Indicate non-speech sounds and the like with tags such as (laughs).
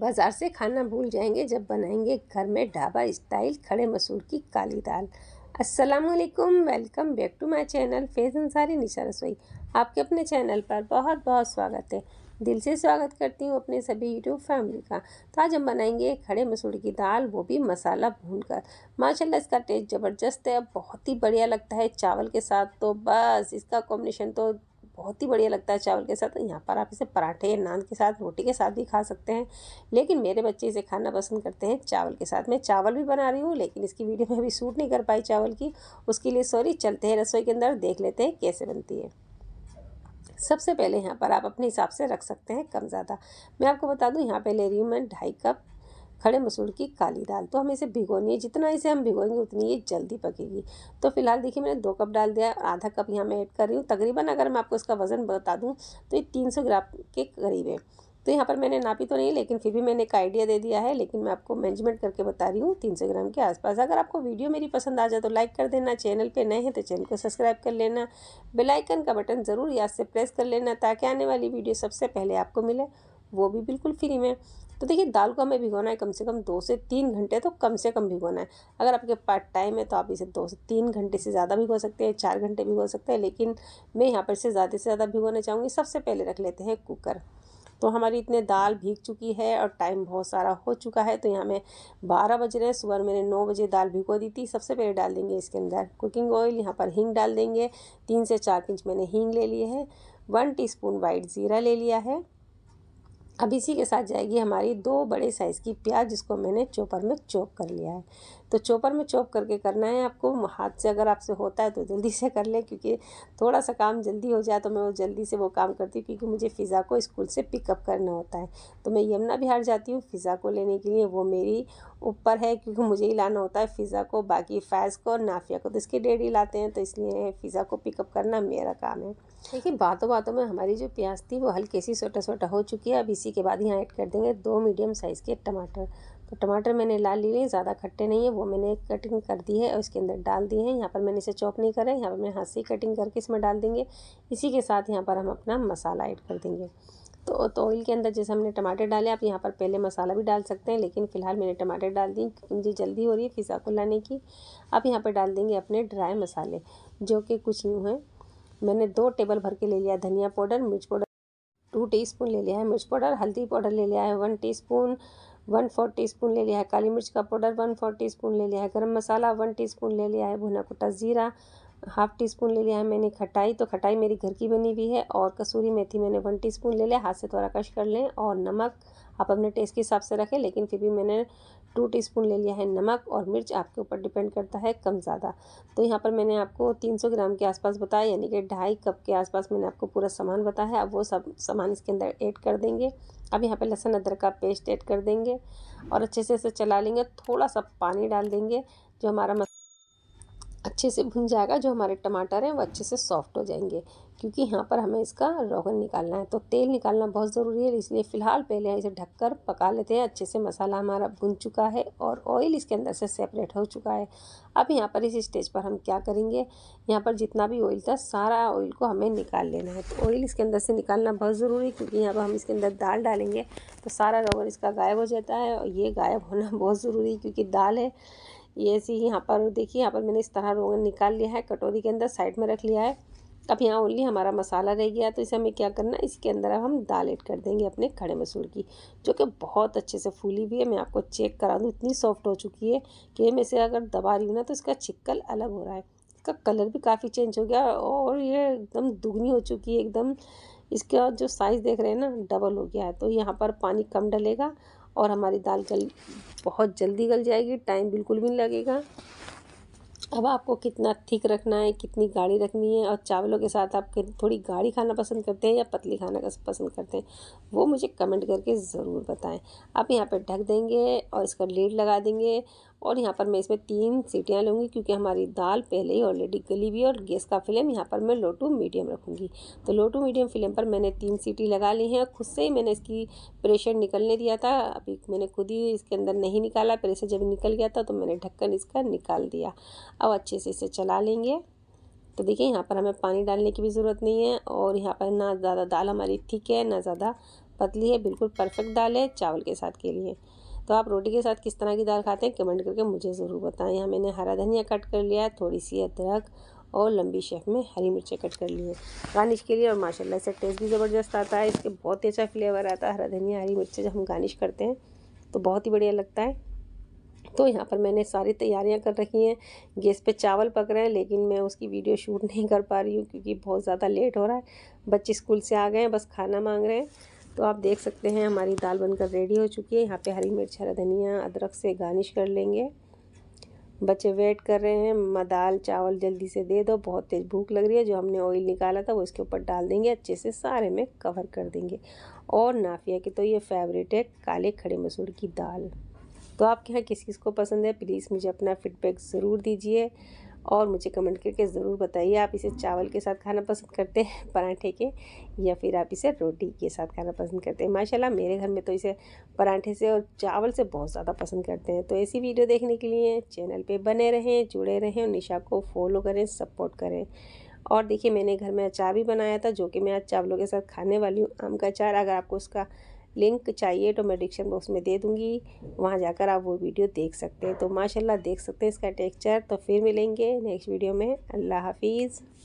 बाज़ार से खाना भूल जाएंगे जब बनाएंगे घर में ढाबा स्टाइल खड़े मसूर की काली दाल अस्सलाम वालेकुम welcome back to my channel Faiz Ansari Nisha रसोई आपके अपने चैनल पर बहुत बहुत स्वागत है दिल से स्वागत करती हूँ अपने सभी यूट्यूब फैमिली का तो आज हम बनाएंगे खड़े मसूर की दाल वो भी मसाला भून कर माशाल्लाह इसका टेस्ट ज़बरदस्त है बहुत ही बढ़िया लगता है चावल के साथ तो बस इसका कॉम्बिनेशन तो बहुत ही बढ़िया लगता है चावल के साथ यहाँ पर आप इसे पराठे नान के साथ रोटी के साथ भी खा सकते हैं लेकिन मेरे बच्चे इसे खाना पसंद करते हैं चावल के साथ मैं चावल भी बना रही हूँ लेकिन इसकी वीडियो में अभी शूट नहीं कर पाई चावल की उसके लिए सॉरी चलते हैं रसोई के अंदर देख लेते हैं कैसे बनती है सबसे पहले यहाँ पर आप अपने हिसाब से रख सकते हैं कम ज़्यादा मैं आपको बता दूँ यहाँ पर ले रही हूँ मैं ढाई कप खड़े मसूर की काली दाल तो हमें इसे भिगोनी है जितना इसे हम भिगोएंगे उतनी ये जल्दी पकेगी तो फिलहाल देखिए मैंने दो कप डाल दिया और आधा कप यहाँ मैं ऐड कर रही हूँ तकरीबन अगर मैं आपको इसका वज़न बता दूँ तो ये तीन ग्राम के करीब है तो यहाँ पर मैंने नापी तो नहीं लेकिन फिर भी मैंने एक आइडिया दे दिया है लेकिन मैं आपको मैनेजमेंट करके बता रही हूँ तीन सौ ग्राम के आसपास अगर आपको वीडियो मेरी पसंद आ जाए तो लाइक कर देना चैनल पे नए हैं तो चैनल को सब्सक्राइब कर लेना बेल आइकन का बटन ज़रूर याद से प्रेस कर लेना ताकि आने वाली वीडियो सबसे पहले आपको मिले वो भी बिल्कुल फ्री में तो देखिए दाल को हमें भिगोना है कम से कम दो से तीन घंटे तो कम से कम भिगोना है अगर आपके पास टाइम है तो आप इसे दो से तीन घंटे से ज़्यादा भिगो सकते हैं चार घंटे भिगो सकते हैं लेकिन मैं यहाँ पर इसे ज़्यादा से ज़्यादा भिगोना चाहूँगी सबसे पहले रख लेते हैं कुकर तो हमारी इतने दाल भीग चुकी है और टाइम बहुत सारा हो चुका है तो यहाँ मैं बारह बज रहे हैं सुबह मैंने नौ बजे दाल भिगो दी थी सबसे पहले डाल देंगे इसके अंदर कुकिंग ऑयल यहाँ पर हींग डाल देंगे तीन से चार इंच मैंने हींग ले लिए है वन टीस्पून वाइट ज़ीरा ले लिया है अब इसी के साथ जाएगी हमारी दो बड़े साइज़ की प्याज जिसको मैंने चोपर में चोप कर लिया है तो चोपर में चोप करके करना है आपको हाथ से अगर आपसे होता है तो जल्दी से कर लें क्योंकि थोड़ा सा काम जल्दी हो जाए तो मैं वो जल्दी से वो काम करती हूँ क्योंकि मुझे फ़िज़ा को स्कूल से पिकअप करना होता है तो मैं यमुना बिहार जाती हूँ फ़िज़ा को लेने के लिए वो मेरी ऊपर है क्योंकि मुझे ही लाना होता है फ़िज़ा को बाकी फैज़ को और नाफिया को तो इसके डेडी लाते हैं तो इसलिए फ़िज़ा को पिकअप करना मेरा काम है देखिए बातों बातों में हमारी जो प्याज थी वो हल्के सी सोटा सोटा हो चुकी है अब इसी के बाद यहाँ ऐड कर देंगे दो मीडियम साइज़ के टमाटर तो टमाटर मैंने ला ले लिए ज़्यादा खट्टे नहीं है वो मैंने कटिंग कर दी है और इसके अंदर डाल दिए हैं यहाँ पर मैंने इसे चॉप नहीं करा है यहाँ पर मैं हाथ से ही कटिंग करके इसमें डाल देंगे इसी के साथ यहाँ पर हम अपना मसाला ऐड कर देंगे तो ऑयल के अंदर जैसे हमने टमाटर डाले आप यहाँ पर पहले मसाला भी डाल सकते हैं लेकिन फ़िलहाल मैंने टमाटर डाल दी मुझे जल्दी हो रही है फिज़ा को लाने की आप यहाँ पर डाल देंगे अपने ड्राई मसाले जो कि कुछ यूँ हैं मैंने दो टेबल भर के ले लिया धनिया पाउडर मिर्च पाउडर टू टी ले लिया है मिर्च पाउडर हल्दी पाउडर ले लिया है one T one four T ले लिया है काली मिर्च का पाउडर वन फोर टी ले लिया है गर्म मसाला वन टी ले लिया है भुना कुटा ज़ीरा हाफ़ टी स्पून ले लिया है मैंने खटाई तो खटाई मेरी घर की बनी हुई है और कसूरी मेथी मैंने वन टी स्पून ले लिया हाथ से थोड़ा कश कर लें और नमक आप अपने टेस्ट के हिसाब से रखें लेकिन फिर भी मैंने टू टी स्पून ले लिया है नमक और मिर्च आपके ऊपर डिपेंड करता है कम ज़्यादा तो यहाँ पर मैंने आपको तीन सौ ग्राम के आसपास बताया यानी कि ढाई कप के आसपास मैंने आपको पूरा सामान बताया है अब वो सब सामान इसके अंदर ऐड कर देंगे अब यहाँ पर लहसुन अदरक का पेस्ट ऐड कर देंगे और अच्छे से इसे चला लेंगे थोड़ा सा पानी डाल देंगे जो हमारा अच्छे से भुन जाएगा जो हमारे टमाटर हैं वो अच्छे से सॉफ्ट हो जाएंगे क्योंकि यहाँ पर हमें इसका रोगन निकालना है तो तेल निकालना बहुत ज़रूरी है इसलिए फ़िलहाल पहले इसे ढककर पका लेते हैं अच्छे से मसाला हमारा भुन चुका है और ऑयल इसके अंदर से सेपरेट हो चुका है अब यहाँ पर इस स्टेज पर हम क्या करेंगे यहाँ पर जितना भी ऑयल था सारा ऑयल को हमें निकाल लेना है तो ऑयल इसके अंदर से निकालना बहुत ज़रूरी है क्योंकि यहाँ पर हम इसके अंदर दाल डालेंगे तो सारा रोगन इसका गायब हो जाता है और ये गायब होना (laughs) बहुत ज़रूरी है क्योंकि दाल है ये सी यहाँ पर देखिए यहाँ पर मैंने इस तरह रोगन निकाल लिया है कटोरी के अंदर साइड में रख लिया है अब यहाँ ओनली हमारा मसाला रह गया तो इसे हमें क्या करना है इसके अंदर अब हम दाल ऐड कर देंगे अपने खड़े मसूर की जो कि बहुत अच्छे से फूली भी है मैं आपको चेक करा दूँ इतनी सॉफ्ट हो चुकी है कि मैं इसे अगर दबा रही हूँ ना तो इसका छिक्कल अलग हो रहा है इसका कलर भी काफ़ी चेंज हो गया और ये एकदम दुगनी हो चुकी है एकदम इसका जो साइज़ देख रहे हैं ना डबल हो गया है तो यहाँ पर पानी कम डलेगा और हमारी दाल गल बहुत जल्दी गल जाएगी टाइम बिल्कुल भी नहीं लगेगा अब आपको कितना थिक रखना है कितनी गाढ़ी रखनी है और चावलों के साथ आप थोड़ी गाढ़ी खाना पसंद करते हैं या पतली खाना पसंद करते हैं वो मुझे कमेंट करके ज़रूर बताएं आप यहाँ पर ढक देंगे और इसका लेड लगा देंगे और यहाँ पर मैं इसमें तीन सीटियाँ लूँगी क्योंकि हमारी दाल पहले ही ऑलरेडी गली हुई और गैस का फ्लेम यहाँ पर मैं लो टू मीडियम रखूँगी तो लो टू मीडियम फ्लेम पर मैंने तीन सीटी लगा ली हैं खुद से ही मैंने इसकी प्रेशर निकलने दिया था अभी मैंने खुद ही इसके अंदर नहीं निकाला प्रेशर जब निकल गया था तो मैंने ढक्कन इसका निकाल दिया अब अच्छे से इसे चला लेंगे तो देखिए यहाँ पर हमें पानी डालने की भी ज़रूरत नहीं है और यहाँ पर ना ज़्यादा दाल हमारी थिक है ना ज़्यादा पतली है बिल्कुल परफेक्ट दाल है चावल के साथ के लिए तो आप रोटी के साथ किस तरह की दाल खाते हैं कमेंट करके मुझे ज़रूर बताएं यहाँ मैंने हरा धनिया कट कर लिया है थोड़ी सी अदरक और लंबी शेफ में हरी मिर्चें कट कर ली है गार्निश के लिए और माशाल्लाह इसका टेस्ट भी ज़बरदस्त आता है इसके बहुत ही अच्छा फ्लेवर आता है हरा धनिया हरी मिर्चें जब हम गार्निश करते हैं तो बहुत ही बढ़िया लगता है तो यहाँ पर मैंने सारी तैयारियाँ कर रखी हैं गैस पे चावल पक रहे हैं लेकिन मैं उसकी वीडियो शूट नहीं कर पा रही हूँ क्योंकि बहुत ज़्यादा लेट हो रहा है बच्चे स्कूल से आ गए हैं बस खाना मांग रहे हैं तो आप देख सकते हैं हमारी दाल बनकर रेडी हो चुकी है यहाँ पे हरी मिर्च हरा धनिया अदरक से गार्निश कर लेंगे बच्चे वेट कर रहे हैं दाल चावल जल्दी से दे दो बहुत तेज़ भूख लग रही है जो हमने ऑयल निकाला था वो इसके ऊपर डाल देंगे अच्छे से सारे में कवर कर देंगे और नाफिया की तो ये फेवरेट है काले खड़े मसूर की दाल तो आपके यहाँ किस किस को पसंद है प्लीज़ मुझे अपना फीडबैक ज़रूर दीजिए और मुझे कमेंट करके ज़रूर बताइए आप इसे चावल के साथ खाना पसंद करते हैं (laughs) पराठे के या फिर आप इसे रोटी के साथ खाना पसंद करते हैं माशाल्लाह मेरे घर में तो इसे पराठे से और चावल से बहुत ज़्यादा पसंद करते हैं तो ऐसी वीडियो देखने के लिए चैनल पर बने रहें जुड़े रहें और निशा को फॉलो करें सपोर्ट करें और देखिए मैंने घर में अचार भी बनाया था जो कि मैं आज चावलों के साथ खाने वाली हूँ आम का अचार अगर आपको उसका लिंक चाहिए तो मैं डिक्शन बॉक्स में दे दूँगी वहाँ जाकर आप वो वीडियो देख सकते हैं तो माशाल्लाह देख सकते हैं इसका टेक्सचर तो फिर मिलेंगे नेक्स्ट वीडियो में अल्लाह हाफिज़